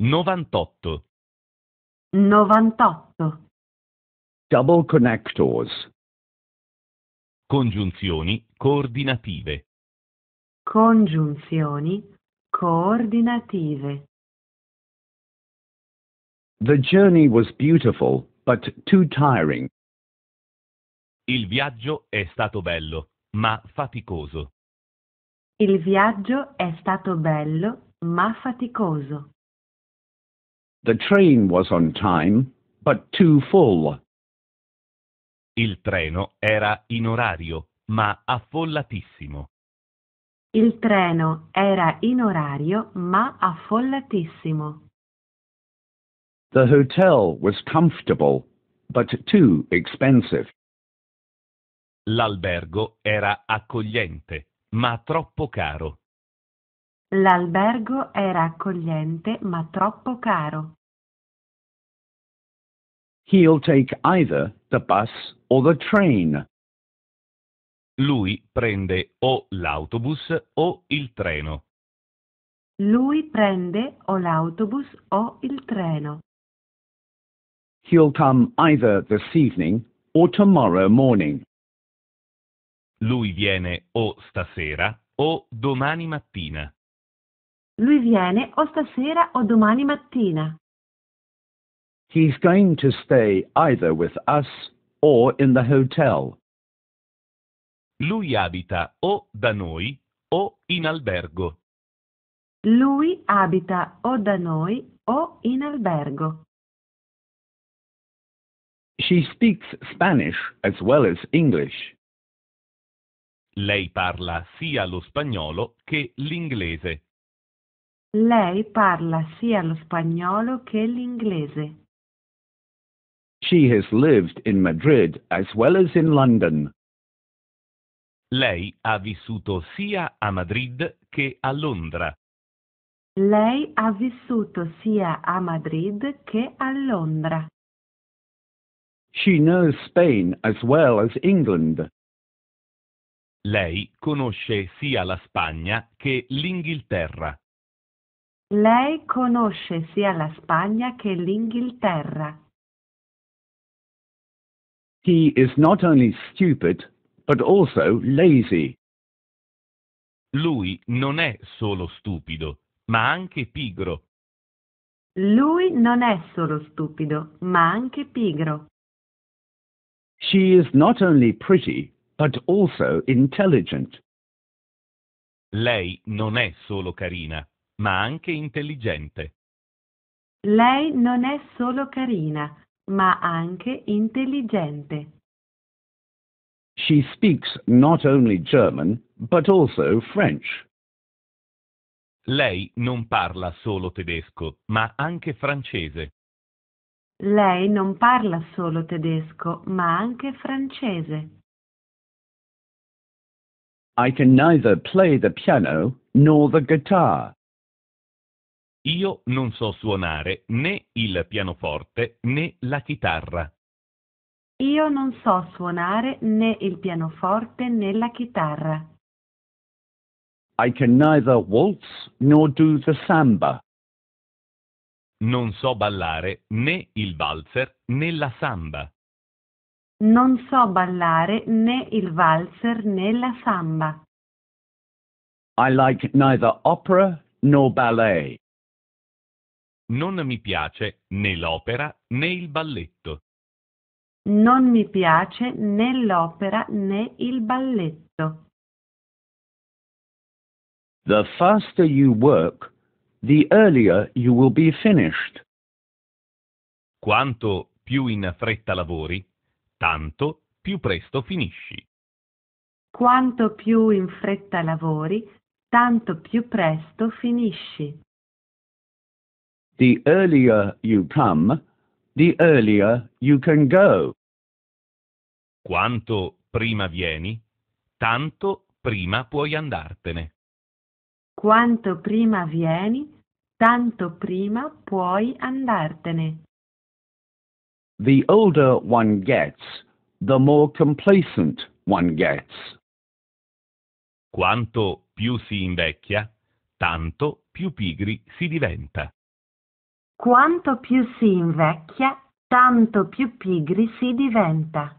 Novantotto. Novantotto. Double connectors. Congiunzioni coordinative. Congiunzioni coordinative. The journey was beautiful, but too tiring. Il viaggio è stato bello, ma faticoso. Il viaggio è stato bello, ma faticoso. The train was on time, but too full. Il treno era in orario, ma affollatissimo. Il treno era in orario, ma affollatissimo. The hotel was comfortable, but too expensive. L'albergo era accogliente, ma troppo caro. L'albergo era accogliente ma troppo caro. He'll take either the bus or the train. Lui prende o l'autobus o il treno. Lui prende o l'autobus o il treno. He'll come either this evening or tomorrow morning. Lui viene o stasera o domani mattina. Lui viene o stasera o domani mattina. He's going to stay either with us or in the hotel. Lui abita o da noi o in albergo. Lui abita o da noi o in albergo. She speaks Spanish as well as English. Lei parla sia lo spagnolo che l'inglese. Lei parla sia lo spagnolo che l'inglese. She has lived in Madrid as well as in London. Lei ha vissuto sia a Madrid che a Londra. Lei ha vissuto sia a Madrid che a Londra. She knows Spain as well as England. Lei conosce sia la Spagna che l'Inghilterra. Lei conosce sia la Spagna che l'Inghilterra. He is not only stupid, but also lazy. Lui non è solo stupido, ma anche pigro. Lui non è solo stupido, ma anche pigro. She is not only pretty, but also intelligent. Lei non è solo carina, ma anche intelligente. Lei non è solo carina, ma anche intelligente. She speaks not only German, but also French. Lei non parla solo tedesco, ma anche francese. Lei non parla solo tedesco, ma anche francese. I can neither play the piano nor the guitar. Io non so suonare né il pianoforte né la chitarra. Io non so suonare né il pianoforte né la chitarra. I can neither waltz nor do the samba. Non so ballare né il valzer né la samba. Non so ballare né il valzer né la samba. I like neither opera nor ballet. Non mi piace né l'opera né il balletto. Non mi piace né l'opera né il balletto. The faster you work, the earlier you will be finished. Quanto più in fretta lavori, tanto più presto finisci. Quanto più in fretta lavori, tanto più presto finisci. The earlier you come, the earlier you can go. Quanto prima vieni, tanto prima puoi andartene. Quanto prima vieni, tanto prima puoi andartene. The older one gets, the more complacent one gets. Quanto più si invecchia, tanto più pigri si diventa. Quanto più si invecchia, tanto più pigri si diventa.